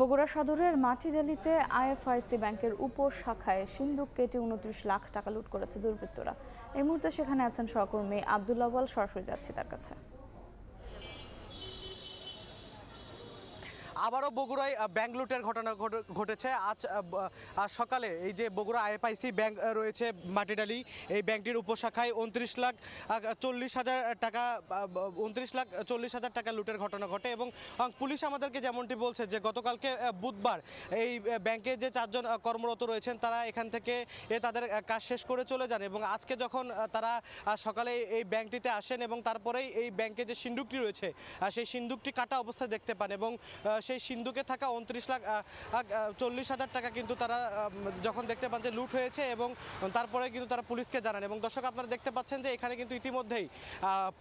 বগুড়া সদরের মাটিডালিতে আইএফআইসি ব্যাংকের উপর শাখায় সিন্ধুক কেটে উনত্রিশ লাখ টাকা লুট করেছে দুর্বৃত্তরা এই মুহূর্তে সেখানে আছেন সহকর্মী আবদুল্লাবল সরাসরি যাচ্ছি তার কাছে আবারও বগুড়ায় ব্যাংক লুটের ঘটনা ঘটেছে আজ সকালে এই যে বগুড়া আইএফআইসি ব্যাংক রয়েছে মাটিডালি এই ব্যাংকটির উপশাখায় উনত্রিশ লাখ চল্লিশ হাজার টাকা উনত্রিশ লাখ চল্লিশ হাজার টাকা লুটের ঘটনা ঘটে এবং পুলিশ আমাদেরকে যেমনটি বলছে যে গতকালকে বুধবার এই ব্যাংকে যে চারজন কর্মরত রয়েছেন তারা এখান থেকে তাদের কাজ শেষ করে চলে যান এবং আজকে যখন তারা সকালে এই ব্যাংকটিতে আসেন এবং তারপরেই এই ব্যাংকে যে সিন্দুকটি রয়েছে সেই সিন্দুকটি কাটা অবস্থায় দেখতে পান এবং সেই সিন্ধুকে থাকা উনত্রিশ লাখ চল্লিশ হাজার টাকা কিন্তু তারা যখন দেখতে পান যে লুট হয়েছে এবং তারপরে কিন্তু তারা পুলিশকে জানান এবং দর্শক আপনারা দেখতে পাচ্ছেন যে এখানে কিন্তু ইতিমধ্যেই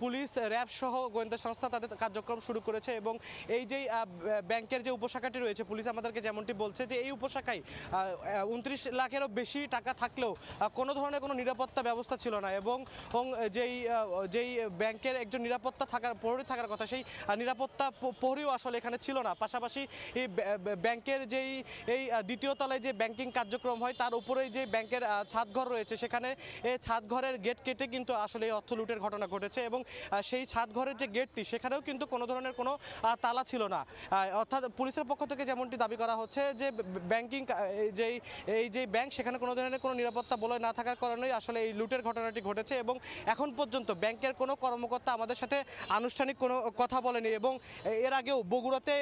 পুলিশ র্যাব সহ গোয়েন্দা সংস্থা তাদের কার্যক্রম শুরু করেছে এবং এই যে ব্যাংকের যে উপশাখাটি রয়েছে পুলিশ আমাদেরকে যেমনটি বলছে যে এই উপশাখায় উনত্রিশ লাখেরও বেশি টাকা থাকলেও কোনো ধরনের কোনো নিরাপত্তা ব্যবস্থা ছিল না এবং যেই যেই ব্যাংকের একজন নিরাপত্তা থাকার প্রহরী থাকার কথা সেই নিরাপত্তা প্রহরীও আসলে এখানে ছিল না পাশাপাশি পাশাপাশি এই ব্যাংকের যেই এই দ্বিতীয় তলায় যে ব্যাংকিং কার্যক্রম হয় তার উপরেই যে ব্যাংকের ছাদঘর রয়েছে সেখানে এই ছাদঘরের গেট কেটে কিন্তু আসলে এই অর্থ লুটের ঘটনা ঘটেছে এবং সেই ছাদঘরের যে গেটটি সেখানেও কিন্তু কোনো ধরনের কোনো তালা ছিল না অর্থাৎ পুলিশের পক্ষ থেকে যেমনটি দাবি করা হচ্ছে যে ব্যাংকিং যেই এই যে ব্যাংক সেখানে কোনো ধরনের কোনো নিরাপত্তা বলয় না থাকার কারণেই আসলে এই লুটের ঘটনাটি ঘটেছে এবং এখন পর্যন্ত ব্যাংকের কোনো কর্মকর্তা আমাদের সাথে আনুষ্ঠানিক কোনো কথা বলেনি এবং এর আগেও বগুড়াতে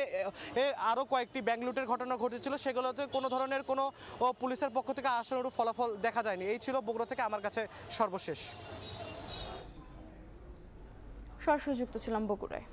আরও কয়েকটি ব্যাংক লুটের ঘটনা ঘটেছিল সেগুলোতে কোনো ধরনের কোনো পুলিশের পক্ষ থেকে আসানোর ফলাফল দেখা যায়নি এই ছিল বগুড়া থেকে আমার কাছে সর্বশেষ সরাসরি যুক্ত ছিলাম বগুড়ায়